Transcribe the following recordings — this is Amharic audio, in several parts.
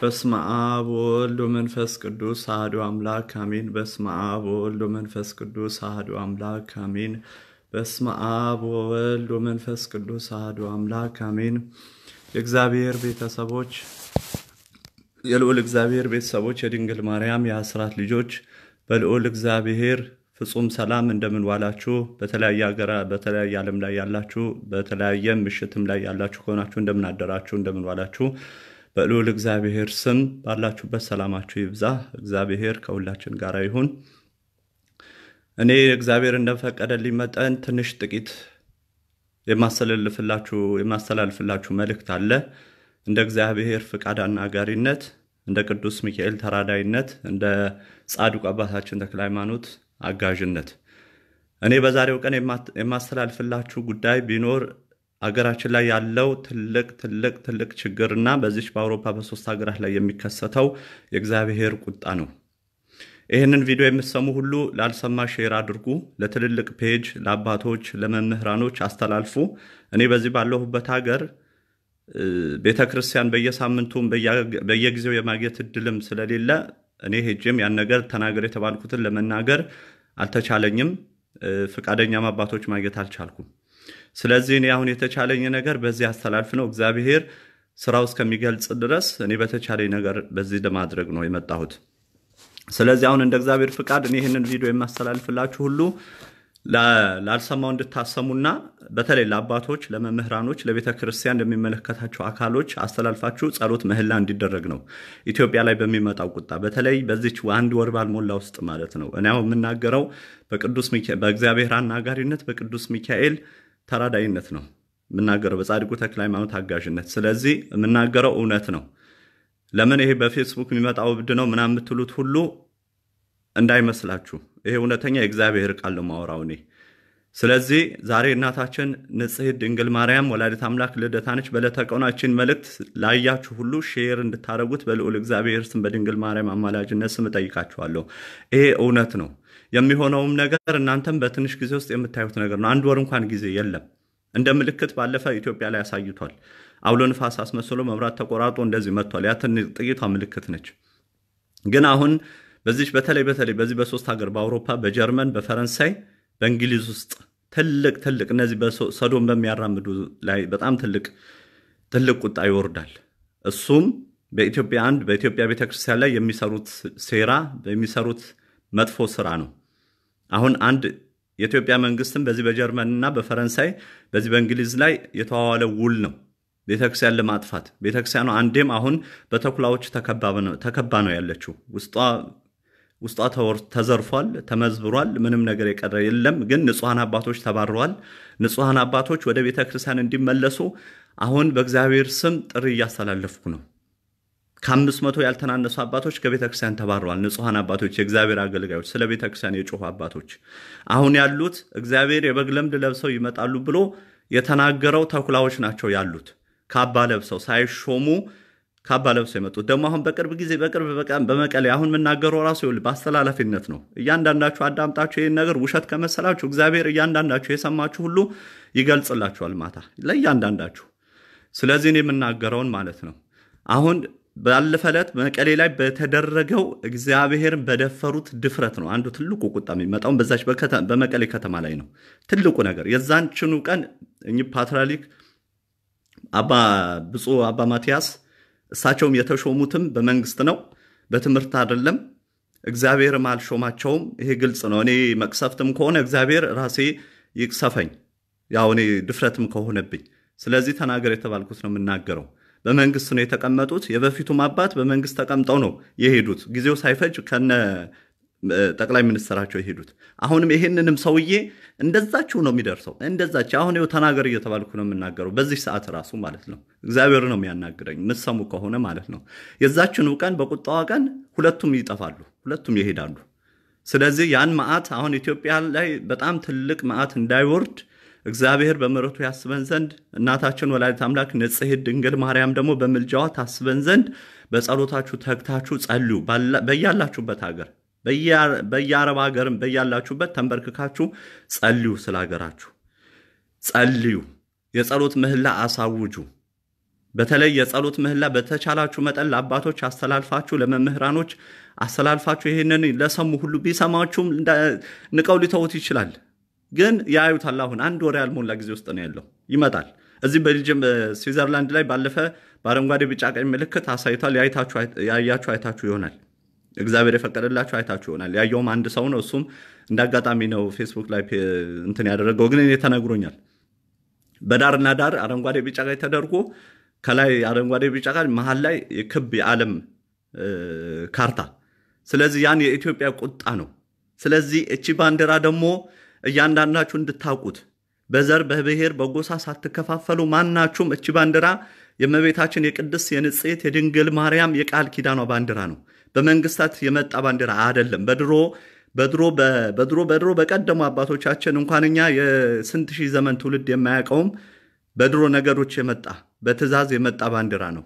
በስመ አብ ቅዱስ አሐዱ አምላክ አሜን። በስመ አብ ቅዱስ አሐዱ አምላክ አሜን። በስመ አብ ቅዱስ አሐዱ አምላክ አሜን። የእግዚአብሔር ቤተሰቦች፣ የልዑል እግዚአብሔር ቤተሰቦች፣ የድንግል ማርያም የአስራት ልጆች በልዑል እግዚአብሔር ፍጹም ሰላም እንደምን ዋላችሁ? በተለያየ ሀገር በተለያየ ዓለም ላይ ያላችሁ በተለያየ ምሽትም ላይ ያላችሁ ከሆናችሁ እንደምን አደራችሁ? እንደምን ዋላችሁ? በልዑል እግዚአብሔር ስም ባላችሁበት ሰላማችሁ ይብዛ። እግዚአብሔር ከሁላችን ጋር ይሁን። እኔ እግዚአብሔር እንደፈቀደልኝ መጠን ትንሽ ጥቂት የማስተላልፍላችሁ መልእክት አለ። እንደ እግዚአብሔር ፍቃድ አናጋሪነት፣ እንደ ቅዱስ ሚካኤል ተራዳይነት፣ እንደ ጻድቁ አባታችን ተክለ ሃይማኖት አጋዥነት እኔ በዛሬው ቀን የማስተላልፍላችሁ ጉዳይ ቢኖር አገራችን ላይ ያለው ትልቅ ትልቅ ትልቅ ችግርና በዚች በአውሮፓ በሶስት ሀገራት ላይ የሚከሰተው የእግዚአብሔር ቁጣ ነው። ይህንን ቪዲዮ የምትሰሙ ሁሉ ላልሰማ ሼር አድርጉ፣ ለትልልቅ ፔጅ፣ ለአባቶች፣ ለመምህራኖች አስተላልፉ። እኔ በዚህ ባለሁበት ሀገር ቤተ ክርስቲያን በየሳምንቱም በየጊዜው የማግኘት እድልም ስለሌለ እኔ ሄጄም ያን ነገር ተናገር የተባልኩትን ለመናገር አልተቻለኝም። ፈቃደኛም አባቶች ማግኘት አልቻልኩም። ስለዚህ እኔ አሁን የተቻለኝ ነገር በዚህ አስተላልፍ ነው። እግዚአብሔር ስራው እስከሚገልጽ ድረስ እኔ በተቻለኝ ነገር በዚህ ለማድረግ ነው የመጣሁት። ስለዚህ አሁን እንደ እግዚአብሔር ፍቃድ እኔ ይህንን ቪዲዮ የማስተላልፍላችሁ ሁሉ ላልሰማው እንድታሰሙና በተለይ ለአባቶች፣ ለመምህራኖች፣ ለቤተ ክርስቲያን ለሚመለከታቸው አካሎች አስተላልፋችሁ ጸሎት ምህላ እንዲደረግ ነው። ኢትዮጵያ ላይ በሚመጣው ቁጣ በተለይ በዚች አንድ ወር ባልሞላ ውስጥ ማለት ነው። እኔ የምናገረው በቅዱስ በእግዚአብሔር አናጋሪነት በቅዱስ ሚካኤል ተራዳይነት ነው የምናገረው፣ በጻድቁ ተክለ ሃይማኖት አጋዥነት። ስለዚህ የምናገረው እውነት ነው። ለምን ይሄ በፌስቡክ የሚመጣው እብድ ነው ምና የምትሉት ሁሉ እንዳይመስላችሁ፣ ይሄ እውነተኛ የእግዚአብሔር ቃል ማወራው እኔ። ስለዚህ ዛሬ እናታችን ንጽህ ድንግል ማርያም ወላዲት አምላክ ልደታ ነች። መልእክት ላያችሁ ሁሉ ሼር እንድታደረጉት በልዑል እግዚአብሔር ስም በድንግል ማርያም አማላጅነት ስም እጠይቃችኋለሁ። ይሄ እውነት ነው። የሚሆነውም ነገር እናንተም በትንሽ ጊዜ ውስጥ የምታዩት ነገር ነው። አንድ ወር እንኳን ጊዜ የለም። እንደ ምልክት ባለፈ ኢትዮጵያ ላይ አሳይቷል። አውሎ ንፋስ አስመስሎ መብራት ተቆራርጦ እንደዚህ መጥቷል። ያ ጥቂቷ ምልክት ነች። ግን አሁን በዚህ በተለይ በተለይ በዚህ በሶስት ሀገር በአውሮፓ፣ በጀርመን፣ በፈረንሳይ፣ በእንግሊዝ ውስጥ ትልቅ ትልቅ እነዚህ ሰዶም በሚያራምዱ ላይ በጣም ትልቅ ትልቅ ቁጣ ይወርዳል። እሱም በኢትዮጵያ አንድ በኢትዮጵያ ቤተክርስቲያን ላይ የሚሰሩት ሴራ የሚሰሩት መጥፎ ስራ ነው። አሁን አንድ የኢትዮጵያ መንግስትም በዚህ በጀርመንና በፈረንሳይ በዚህ በእንግሊዝ ላይ የተዋዋለ ውል ነው ቤተክርስቲያን ለማጥፋት ቤተክርስቲያኗ አንዴም አሁን በተኩላዎች ተከባ ነው ያለችው። ውስጧ ተዘርፏል፣ ተመዝብሯል። ምንም ነገር የቀረ የለም። ግን ንጹሐን አባቶች ተባረዋል። ንጹሐን አባቶች ወደ ቤተክርስቲያን እንዲመለሱ አሁን በእግዚአብሔር ስም ጥሪ እያስተላለፍኩ ነው። ከአምስት መቶ ያልተናነሱ አባቶች ከቤተክርስቲያን ተባረዋል። ንጹሐን አባቶች፣ የእግዚአብሔር አገልጋዮች፣ ስለ ቤተክርስቲያን የጮሁ አባቶች አሁን ያሉት እግዚአብሔር የበግ ለምድ ለብሰው ይመጣሉ ብሎ የተናገረው ተኩላዎች ናቸው ያሉት ካባ ለብሰው ሳይሾሙ ካባ ለብሰው የመጡት ደግሞ አሁን በቅርብ ጊዜ በቅርብ በመቀሌ አሁን የምናገረው ራሱ ይኸውልህ በአስተላላፊነት ነው። እያንዳንዳችሁ አዳምጣችሁ ይህን ነገር ውሸት ከመሰላችሁ እግዚአብሔር እያንዳንዳችሁ የሰማችሁ ሁሉ ይገልጽላችኋል ማታ ለእያንዳንዳችሁ። ስለዚህ እኔ የምናገረውን ማለት ነው አሁን ባለፈ ዕለት መቀሌ ላይ በተደረገው እግዚአብሔርን በደፈሩት ድፍረት ነው። አንዱ ትልቁ ቁጣ የሚመጣውን በዛች በመቀሌ ከተማ ላይ ነው ትልቁ ነገር። ችኑ ቀን እኚህ ፓትራሊክ አባ አባ ማትያስ እሳቸውም የተሾሙትም በመንግስት ነው፣ በትምህርት አይደለም። እግዚአብሔርም አልሾማቸውም። ይሄ ግልጽ ነው። እኔ መቅሰፍትም ከሆነ እግዚአብሔር ራሴ ይቅሰፈኝ፣ ያው እኔ ድፍረትም ከሆነብኝ። ስለዚህ ተናገር የተባልኩት ነው የምናገረው በመንግስት ነው የተቀመጡት። የበፊቱም አባት በመንግስት ተቀምጠው ነው የሄዱት። ጊዜው ሳይፈጅ ከነ ጠቅላይ ሚኒስትራቸው የሄዱት። አሁንም ይሄንንም ሰውዬ እንደዛችሁ ነው የሚደርሰው። እንደዛች አሁን ይኸው ተናገር እየተባልኩ ነው የምናገረው በዚህ ሰዓት ራሱ ማለት ነው። እግዚአብሔር ነው የሚያናግረኝ ምሰሙ ከሆነ ማለት ነው። የዛችን ቀን በቁጣዋ ቀን ሁለቱም ይጠፋሉ፣ ሁለቱም ይሄዳሉ። ስለዚህ ያን መዓት አሁን ኢትዮጵያ ላይ በጣም ትልቅ መዓት እንዳይወርድ እግዚአብሔር በምሕረቱ ያስበን ዘንድ እናታችን ወላዲት አምላክ ንጽሕት ድንግል ማርያም ደግሞ በምልጃዋ ታስበን ዘንድ በጸሎታችሁ ተግታችሁ ጸልዩ። በያላችሁበት ሀገር በየአረብ ሀገርም በያላችሁበት ተንበርክካችሁ ጸልዩ፣ ስለ ሀገራችሁ ጸልዩ፣ የጸሎት ምህላ አሳውጁ። በተለይ የጸሎት ምህላ በተቻላችሁ መጠን ለአባቶች አስተላልፋችሁ፣ ለመምህራኖች አስተላልፋችሁ ይህንን ለሰሙ ሁሉ ቢሰማችሁም ንቀው ሊተውት ይችላል። ግን ያዩታል። አሁን አንድ ወር ያልሞላ ጊዜ ውስጥ ነው ያለው። ይመጣል። እዚህ በልጅም ስዊዘርላንድ ላይ ባለፈ በአረንጓዴ ቢጫ ቀኝ ምልክት አሳይቷል። ያያችሁ አይታችሁ ይሆናል። እግዚአብሔር የፈቀደላችሁ አይታችሁ ይሆናል። ያየውም አንድ ሰው ነው። እሱም እንደ አጋጣሚ ነው ፌስቡክ ላይ እንትን ያደረገው። ግን እኔ ተነግሮኛል። በዳርና ዳር አረንጓዴ ቢጫ ቀኝ ተደርጎ ከላይ አረንጓዴ ቢጫ ቀይ መሀል ላይ የክብ የዓለም ካርታ። ስለዚህ ያን የኢትዮጵያ ቁጣ ነው። ስለዚህ እቺ ባንዲራ ደግሞ እያንዳንዳችሁ እንድታውቁት በዘር በብሔር በጎሳ ሳትከፋፈሉ ማናችሁም እቺ ባንዲራ የእመቤታችን የቅድስት የንጽሕት የድንግል ማርያም የቃል ኪዳኗ ባንዲራ ነው። በመንግስታት የመጣ ባንዲራ አይደለም። በድሮ በድሮ በድሮ በድሮ በቀደሙ አባቶቻችን እንኳን እኛ የስንት ሺህ ዘመን ትውልድ የማያውቀውም በድሮ ነገዶች የመጣ በትእዛዝ የመጣ ባንዲራ ነው።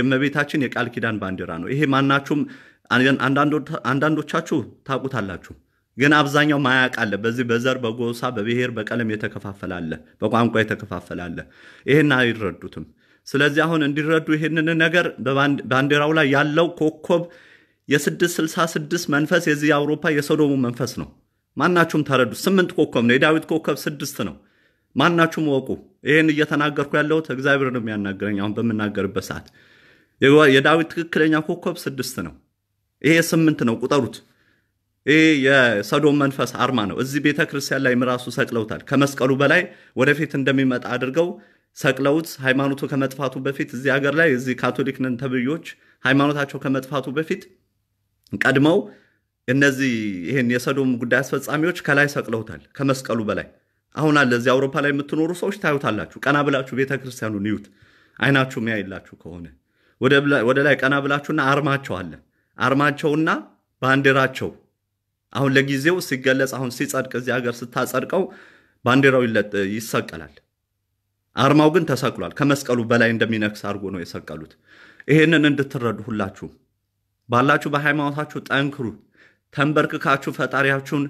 የእመቤታችን የቃል ኪዳን ባንዲራ ነው። ይሄ ማናችሁም አንዳንዶቻችሁ ታውቁታላችሁ። ግን አብዛኛው ማያቅ አለ። በዚህ በዘር በጎሳ በብሔር በቀለም የተከፋፈላለ በቋንቋ የተከፋፈላለ ይህን አይረዱትም። ስለዚህ አሁን እንዲረዱ ይህንን ነገር ባንዲራው ላይ ያለው ኮከብ የ666 መንፈስ የዚህ የአውሮፓ የሶዶሙ መንፈስ ነው። ማናችሁም ተረዱ። ስምንት ኮከብ ነው። የዳዊት ኮከብ ስድስት ነው። ማናችሁም ወቁ። ይህን እየተናገርኩ ያለሁት እግዚአብሔር ነው የሚያናገረኝ። አሁን በምናገርበት ሰዓት የዳዊት ትክክለኛ ኮከብ ስድስት ነው። ይሄ ስምንት ነው። ቁጠሩት። ይህ የሰዶም መንፈስ አርማ ነው። እዚህ ቤተ ክርስቲያን ላይም ራሱ ሰቅለውታል። ከመስቀሉ በላይ ወደፊት እንደሚመጣ አድርገው ሰቅለውት ሃይማኖቱ ከመጥፋቱ በፊት እዚህ ሀገር ላይ እዚህ ካቶሊክ ነን ተብዮች ሃይማኖታቸው ከመጥፋቱ በፊት ቀድመው እነዚህ ይህን የሰዶም ጉዳይ አስፈጻሚዎች ከላይ ሰቅለውታል፣ ከመስቀሉ በላይ አሁን አለ። እዚህ አውሮፓ ላይ የምትኖሩ ሰዎች ታዩታላችሁ። ቀና ብላችሁ ቤተክርስቲያኑን እዩት፣ አይናችሁ ሚያይላችሁ ከሆነ ወደ ላይ ቀና ብላችሁና አርማቸው አለ። አርማቸውና ባንዲራቸው አሁን ለጊዜው ሲገለጽ አሁን ሲጸድቅ እዚህ ሀገር ስታጸድቀው ባንዲራው ይሰቀላል። አርማው ግን ተሰቅሏል። ከመስቀሉ በላይ እንደሚነክስ አድርጎ ነው የሰቀሉት። ይሄንን እንድትረዱ ሁላችሁም ባላችሁ በሃይማኖታችሁ ጠንክሩ። ተንበርክካችሁ ፈጣሪያችሁን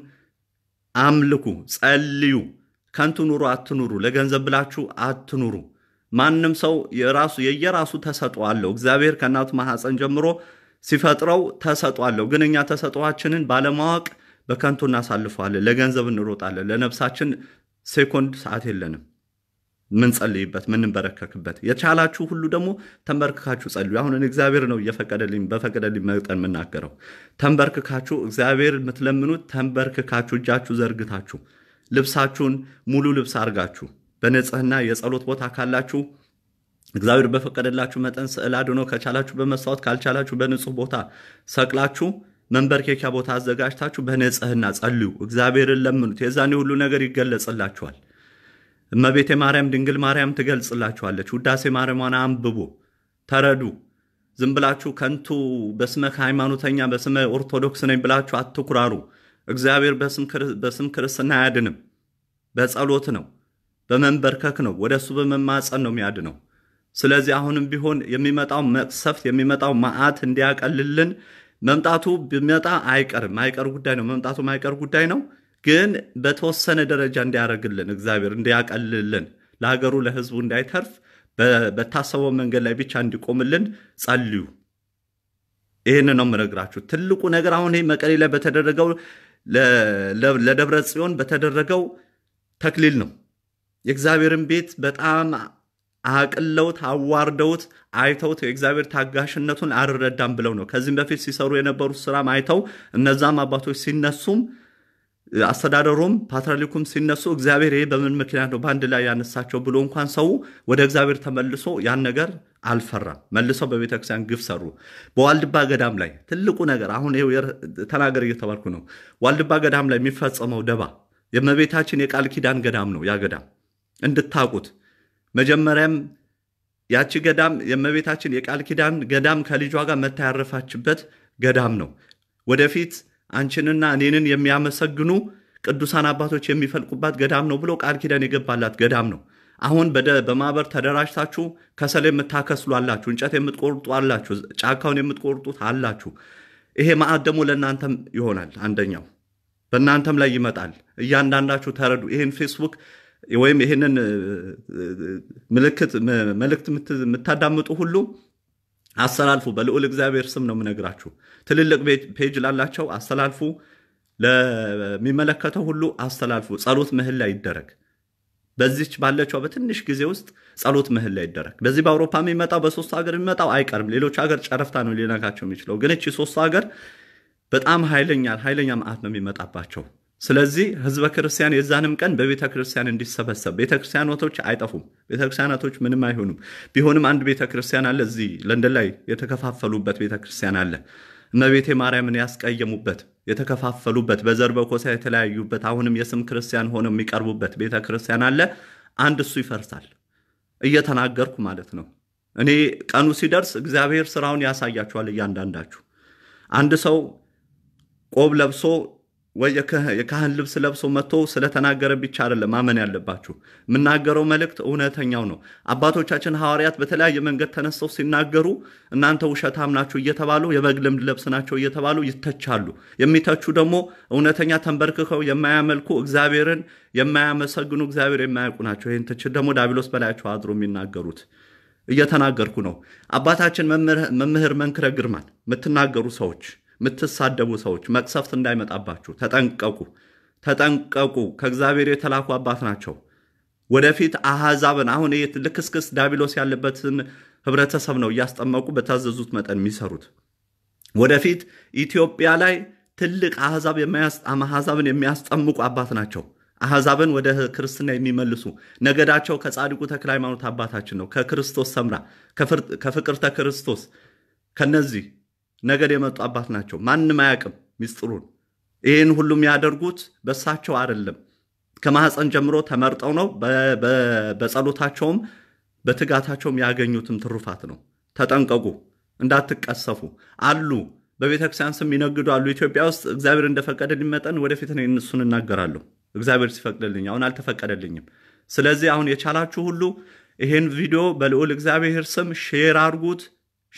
አምልኩ፣ ጸልዩ። ከንቱ ኑሮ አትኑሩ። ለገንዘብ ብላችሁ አትኑሩ። ማንም ሰው የራሱ የየራሱ ተሰጥኦ አለው። እግዚአብሔር ከእናቱ ማሐፀን ጀምሮ ሲፈጥረው ተሰጧለሁ አለው። ግን እኛ ተሰጧችንን ባለማወቅ በከንቱ እናሳልፈዋለን። ለገንዘብ እንሮጣለን። ለነፍሳችን ሴኮንድ ሰዓት የለንም ምንጸልይበት ምንበረከክበት። የቻላችሁ ሁሉ ደግሞ ተንበርክካችሁ ጸልዩ። አሁንን እግዚአብሔር ነው እየፈቀደልኝ በፈቀደልኝ መጠን የምናገረው። ተንበርክካችሁ እግዚአብሔር የምትለምኑት ተንበርክካችሁ እጃችሁ ዘርግታችሁ ልብሳችሁን ሙሉ ልብስ አድርጋችሁ በንጽህና የጸሎት ቦታ ካላችሁ እግዚአብሔር በፈቀደላችሁ መጠን ስዕል አድኖ ከቻላችሁ በመስታወት ካልቻላችሁ በንጹህ ቦታ ሰቅላችሁ መንበርኬኪያ ቦታ አዘጋጅታችሁ በንጽህና ጸልዩ፣ እግዚአብሔርን ለምኑት። የዛኔ ሁሉ ነገር ይገለጽላችኋል። እመቤቴ ማርያም ድንግል ማርያም ትገልጽላችኋለች። ውዳሴ ማርያሟን አንብቡ፣ ተረዱ። ዝም ብላችሁ ከንቱ በስመ ሃይማኖተኛ በስመ ኦርቶዶክስ ነኝ ብላችሁ አትኩራሩ። እግዚአብሔር በስም ክርስትና አያድንም። በጸሎት ነው፣ በመንበርከክ ነው፣ ወደ እሱ በመማፀን ነው የሚያድነው። ስለዚህ አሁንም ቢሆን የሚመጣው መቅሰፍት የሚመጣው ማአት እንዲያቀልልን መምጣቱ ቢመጣ አይቀርም፣ አይቀር ጉዳይ ነው። መምጣቱ ማይቀር ጉዳይ ነው። ግን በተወሰነ ደረጃ እንዲያደርግልን እግዚአብሔር እንዲያቀልልን ለሀገሩ ለህዝቡ እንዳይተርፍ በታሰበው መንገድ ላይ ብቻ እንዲቆምልን ጸልዩ። ይህን ነው ምነግራችሁ ትልቁ ነገር አሁን ይህ መቀሌ ላይ በተደረገው ለደብረ ጽዮን በተደረገው ተክሊል ነው። የእግዚአብሔርን ቤት በጣም አቅለውት አዋርደውት አይተውት የእግዚአብሔር ታጋሽነቱን አልረዳም ብለው ነው። ከዚህም በፊት ሲሰሩ የነበሩት ስራም አይተው እነዛም አባቶች ሲነሱም አስተዳደሩም ፓትራሊኩም ሲነሱ እግዚአብሔር ይሄ በምን ምክንያት ነው በአንድ ላይ ያነሳቸው ብሎ እንኳን ሰው ወደ እግዚአብሔር ተመልሶ ያን ነገር አልፈራም። መልሰው በቤተክርስቲያን ግፍ ሰሩ። በዋልድባ ገዳም ላይ ትልቁ ነገር አሁን ተናገር እየተባልኩ ነው። ዋልድባ ገዳም ላይ የሚፈጸመው ደባ የእመቤታችን የቃል ኪዳን ገዳም ነው። ያ ገዳም እንድታቁት መጀመሪያም ያቺ ገዳም የእመቤታችን የቃል ኪዳን ገዳም ከልጇ ጋር መታ ያረፋችበት ገዳም ነው። ወደፊት አንቺንና እኔንን የሚያመሰግኑ ቅዱሳን አባቶች የሚፈልቁባት ገዳም ነው ብሎ ቃል ኪዳን የገባላት ገዳም ነው። አሁን በማህበር ተደራጅታችሁ ከሰል የምታከስሉ አላችሁ፣ እንጨት የምትቆርጡ አላችሁ፣ ጫካውን የምትቆርጡት አላችሁ። ይሄ ማዕድ ደግሞ ለእናንተም ይሆናል። አንደኛው በእናንተም ላይ ይመጣል። እያንዳንዳችሁ ተረዱ። ይህን ፌስቡክ ወይም ይህንን ምልክት መልእክት የምታዳምጡ ሁሉ አስተላልፉ። በልዑል እግዚአብሔር ስም ነው የምነግራችሁ። ትልልቅ ፔጅ ላላቸው አስተላልፉ፣ ለሚመለከተው ሁሉ አስተላልፉ። ጸሎት ምህላ ይደረግ። በዚች ባለችው በትንሽ ጊዜ ውስጥ ጸሎት ምህላ ይደረግ። በዚህ በአውሮፓ የሚመጣው በሶስቱ ሀገር የሚመጣው አይቀርም። ሌሎች ሀገር ጨረፍታ ነው ሊነካቸው የሚችለው፣ ግን እቺ ሶስቱ ሀገር በጣም ኃይለኛ ኃይለኛ መዓት ነው የሚመጣባቸው። ስለዚህ ህዝበ ክርስቲያን የዛንም ቀን በቤተ ክርስቲያን እንዲሰበሰብ ቤተ ክርስቲያኖቶች አይጠፉም። ቤተ ክርስቲያናቶች ምንም አይሆኑም። ቢሆንም አንድ ቤተ ክርስቲያን አለ፣ እዚህ ለንደን ላይ የተከፋፈሉበት ቤተ ክርስቲያን አለ። እመቤቴ ማርያምን ያስቀየሙበት የተከፋፈሉበት፣ በዘር በኮሳ የተለያዩበት፣ አሁንም የስም ክርስቲያን ሆነው የሚቀርቡበት ቤተ ክርስቲያን አለ። አንድ እሱ ይፈርሳል። እየተናገርኩ ማለት ነው። እኔ ቀኑ ሲደርስ እግዚአብሔር ስራውን ያሳያችኋል። እያንዳንዳችሁ አንድ ሰው ቆብ ለብሶ የካህን ልብስ ለብሶ መጥቶ ስለተናገረ ብቻ አይደለም ማመን ያለባችሁ። የምናገረው መልእክት እውነተኛው ነው። አባቶቻችን ሐዋርያት በተለያየ መንገድ ተነስተው ሲናገሩ እናንተ ውሸታም ናችሁ እየተባሉ የበግ ልምድ ለብስ ናቸው እየተባሉ ይተቻሉ። የሚተቹ ደግሞ እውነተኛ ተንበርክከው የማያመልኩ እግዚአብሔርን የማያመሰግኑ እግዚአብሔር የማያውቁ ናቸው። ይህን ትችት ደግሞ ዲያብሎስ በላያቸው አድሮ የሚናገሩት እየተናገርኩ ነው። አባታችን መምህር መንክረ ግርማን የምትናገሩ ሰዎች የምትሳደቡ ሰዎች መቅሰፍት እንዳይመጣባችሁ ተጠንቀቁ፣ ተጠንቀቁ። ከእግዚአብሔር የተላኩ አባት ናቸው። ወደፊት አሕዛብን አሁን ልክስክስ ዳቢሎስ ያለበትን ህብረተሰብ ነው እያስጠመቁ በታዘዙት መጠን የሚሰሩት። ወደፊት ኢትዮጵያ ላይ ትልቅ አሕዛብን የሚያስጠምቁ አባት ናቸው። አሕዛብን ወደ ክርስትና የሚመልሱ ነገዳቸው ከጻድቁ ተክለ ሃይማኖት አባታችን ነው። ከክርስቶስ ሰምራ ከፍቅርተ ክርስቶስ ከነዚህ ነገድ የመጡ አባት ናቸው። ማንም አያውቅም ሚስጥሩን። ይህን ሁሉም ያደርጉት በሳቸው አይደለም። ከማህፀን ጀምሮ ተመርጠው ነው። በጸሎታቸውም በትጋታቸውም ያገኙትም ትሩፋት ነው። ተጠንቀቁ፣ እንዳትቀሰፉ አሉ። በቤተ ክርስቲያን ስም ይነግዱ አሉ። ኢትዮጵያ ውስጥ እግዚአብሔር እንደፈቀደ መጠን ወደፊት እነሱን እናገራለሁ። እግዚአብሔር ሲፈቅድልኝ፣ አሁን አልተፈቀደልኝም። ስለዚህ አሁን የቻላችሁ ሁሉ ይሄን ቪዲዮ በልዑል እግዚአብሔር ስም ሼር አርጉት፣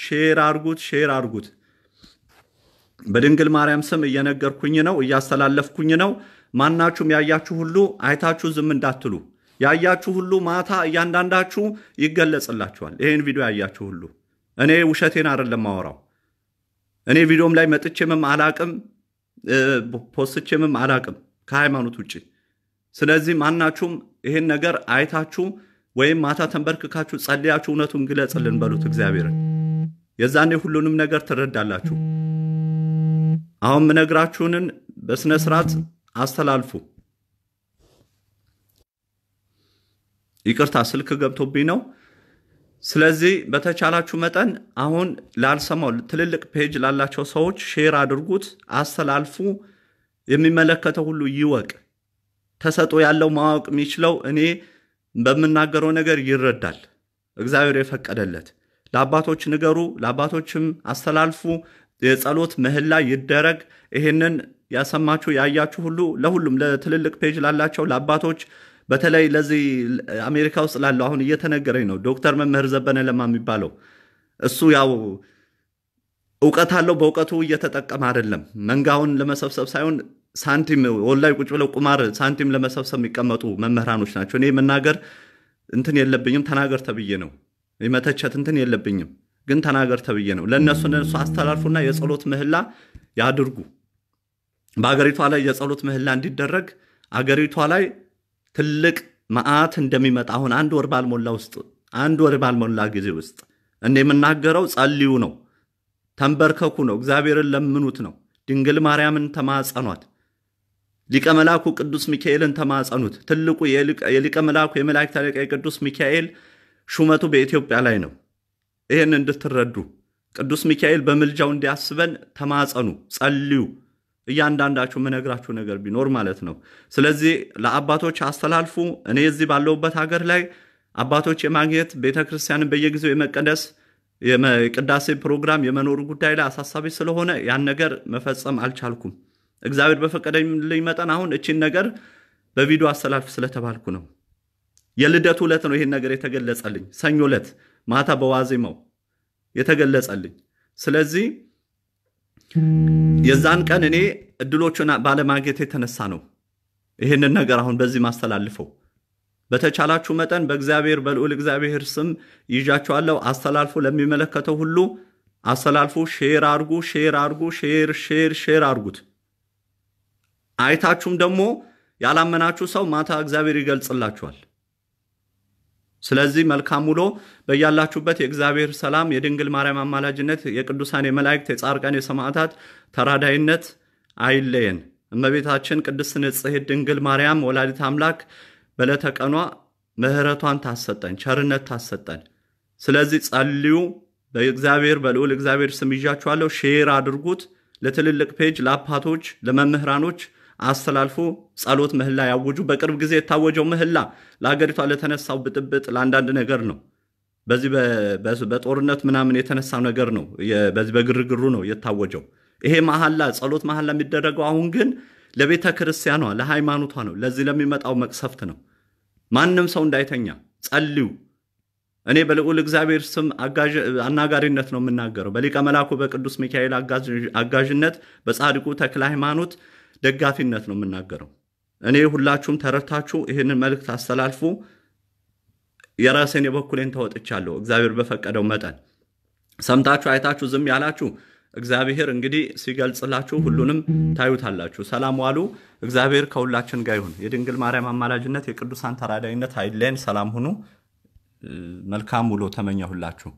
ሼር አርጉት፣ ሼር አርጉት። በድንግል ማርያም ስም እየነገርኩኝ ነው፣ እያስተላለፍኩኝ ነው። ማናችሁም ያያችሁ ሁሉ አይታችሁ ዝም እንዳትሉ። ያያችሁ ሁሉ ማታ እያንዳንዳችሁ ይገለጽላችኋል። ይህን ቪዲዮ ያያችሁ ሁሉ እኔ ውሸቴን አይደለም ማወራው። እኔ ቪዲዮም ላይ መጥቼምም አላቅም፣ ፖስትቼምም አላቅም ከሃይማኖት ውጭ። ስለዚህ ማናችሁም ይህን ነገር አይታችሁ ወይም ማታ ተንበርክካችሁ ጸልያችሁ እውነቱን ግለጽልን በሉት እግዚአብሔርን። የዛኔ ሁሉንም ነገር ትረዳላችሁ። አሁን ምነግራችሁንን በስነ ስርዓት አስተላልፉ። ይቅርታ ስልክ ገብቶብኝ ነው። ስለዚህ በተቻላችሁ መጠን አሁን ላልሰማው ትልልቅ ፔጅ ላላቸው ሰዎች ሼር አድርጉት፣ አስተላልፉ። የሚመለከተው ሁሉ ይወቅ። ተሰጦ ያለው ማወቅ የሚችለው እኔ በምናገረው ነገር ይረዳል። እግዚአብሔር የፈቀደለት ለአባቶች ንገሩ፣ ለአባቶችም አስተላልፉ። የጸሎት ምህላ ይደረግ። ይህንን ያሰማችሁ ያያችሁ ሁሉ ለሁሉም ለትልልቅ ፔጅ ላላቸው ለአባቶች በተለይ ለዚህ አሜሪካ ውስጥ ላለው አሁን እየተነገረኝ ነው። ዶክተር መምህር ዘበነ ለማ የሚባለው እሱ ያው እውቀት አለው። በእውቀቱ እየተጠቀመ አይደለም። መንጋውን ለመሰብሰብ ሳይሆን ሳንቲም ወላይ ቁጭ ብለው ቁማር ሳንቲም ለመሰብሰብ የሚቀመጡ መምህራኖች ናቸው። እኔ መናገር እንትን የለብኝም ተናገር ተብዬ ነው። መተቸት እንትን የለብኝም። ግን ተናገር ተብዬ ነው። ለእነሱ እነሱ አስተላልፉና የጸሎት ምህላ ያድርጉ። በአገሪቷ ላይ የጸሎት ምህላ እንዲደረግ አገሪቷ ላይ ትልቅ መዓት እንደሚመጣ አሁን አንድ ወር ባልሞላ ውስጥ አንድ ወር ባልሞላ ጊዜ ውስጥ እንደ የምናገረው ጸልዩ ነው፣ ተንበርከኩ ነው፣ እግዚአብሔርን ለምኑት ነው። ድንግል ማርያምን ተማጸኗት። ሊቀ መላኩ ቅዱስ ሚካኤልን ተማጸኑት። ትልቁ የሊቀ መላኩ የመላእክት አለቃ ቅዱስ ሚካኤል ሹመቱ በኢትዮጵያ ላይ ነው። ይህን እንድትረዱ ቅዱስ ሚካኤል በምልጃው እንዲያስበን ተማጸኑ፣ ጸልዩ። እያንዳንዳችሁ የምነግራችሁ ነገር ቢኖር ማለት ነው። ስለዚህ ለአባቶች አስተላልፉ። እኔ እዚህ ባለሁበት ሀገር ላይ አባቶች የማግኘት ቤተ ክርስቲያንን በየጊዜው የመቀደስ የቅዳሴ ፕሮግራም የመኖሩ ጉዳይ ላይ አሳሳቢ ስለሆነ ያን ነገር መፈጸም አልቻልኩም። እግዚአብሔር በፈቀደልኝ መጠን አሁን እቺን ነገር በቪዲዮ አስተላልፍ ስለተባልኩ ነው። የልደቱ ዕለት ነው ይህን ነገር የተገለጸልኝ ሰኞ ዕለት ማታ በዋዜማው የተገለጸልኝ። ስለዚህ የዛን ቀን እኔ እድሎቹን ባለማግኘት የተነሳ ነው ይህንን ነገር አሁን በዚህ ማስተላልፈው። በተቻላችሁ መጠን በእግዚአብሔር በልዑል እግዚአብሔር ስም ይዣችኋለሁ። አስተላልፎ ለሚመለከተው ሁሉ አስተላልፎ ሼር አርጉ፣ ሼር አርጉ፣ ሼር ሼር ሼር አርጉት። አይታችሁም ደግሞ ያላመናችሁ ሰው ማታ እግዚአብሔር ይገልጽላችኋል። ስለዚህ መልካም ውሎ በያላችሁበት የእግዚአብሔር ሰላም የድንግል ማርያም አማላጅነት የቅዱሳን የመላእክት የጻርቀን የሰማዕታት ተራዳይነት አይለየን። እመቤታችን ቅድስት ንጽሕት ድንግል ማርያም ወላዲት አምላክ በለተቀኗ ምህረቷን ታሰጠን፣ ቸርነት ታሰጠን። ስለዚህ ጸልዩ። በእግዚአብሔር በልዑል እግዚአብሔር ስም ይዣችኋለሁ። ሼር አድርጉት ለትልልቅ ፔጅ፣ ለአፓቶች ለመምህራኖች አስተላልፎ ጸሎት ምህላ ያወጁ። በቅርብ ጊዜ የታወጀው ምህላ ለሀገሪቷ ለተነሳው ብጥብጥ ለአንዳንድ ነገር ነው። በዚህ በጦርነት ምናምን የተነሳው ነገር ነው። በዚህ በግርግሩ ነው የታወጀው ይሄ መሐላ ጸሎት መሐላ የሚደረገው አሁን ግን ለቤተ ክርስቲያኗ ለሃይማኖቷ ነው። ለዚህ ለሚመጣው መቅሰፍት ነው። ማንም ሰው እንዳይተኛ ጸልዩ። እኔ በልዑል እግዚአብሔር ስም አናጋሪነት ነው የምናገረው። በሊቀ መላኩ በቅዱስ ሚካኤል አጋዥነት በጻድቁ ተክለ ሃይማኖት ደጋፊነት ነው የምናገረው። እኔ ሁላችሁም ተረድታችሁ ይህንን መልእክት አስተላልፉ። የራሴን የበኩሌን ተወጥቻለሁ። እግዚአብሔር በፈቀደው መጠን ሰምታችሁ አይታችሁ ዝም ያላችሁ እግዚአብሔር እንግዲህ ሲገልጽላችሁ ሁሉንም ታዩታላችሁ። ሰላም ዋሉ። እግዚአብሔር ከሁላችን ጋር ይሁን። የድንግል ማርያም አማላጅነት፣ የቅዱሳን ተራዳይነት አይለን። ሰላም ሁኑ። መልካም ውሎ ተመኘሁላችሁ።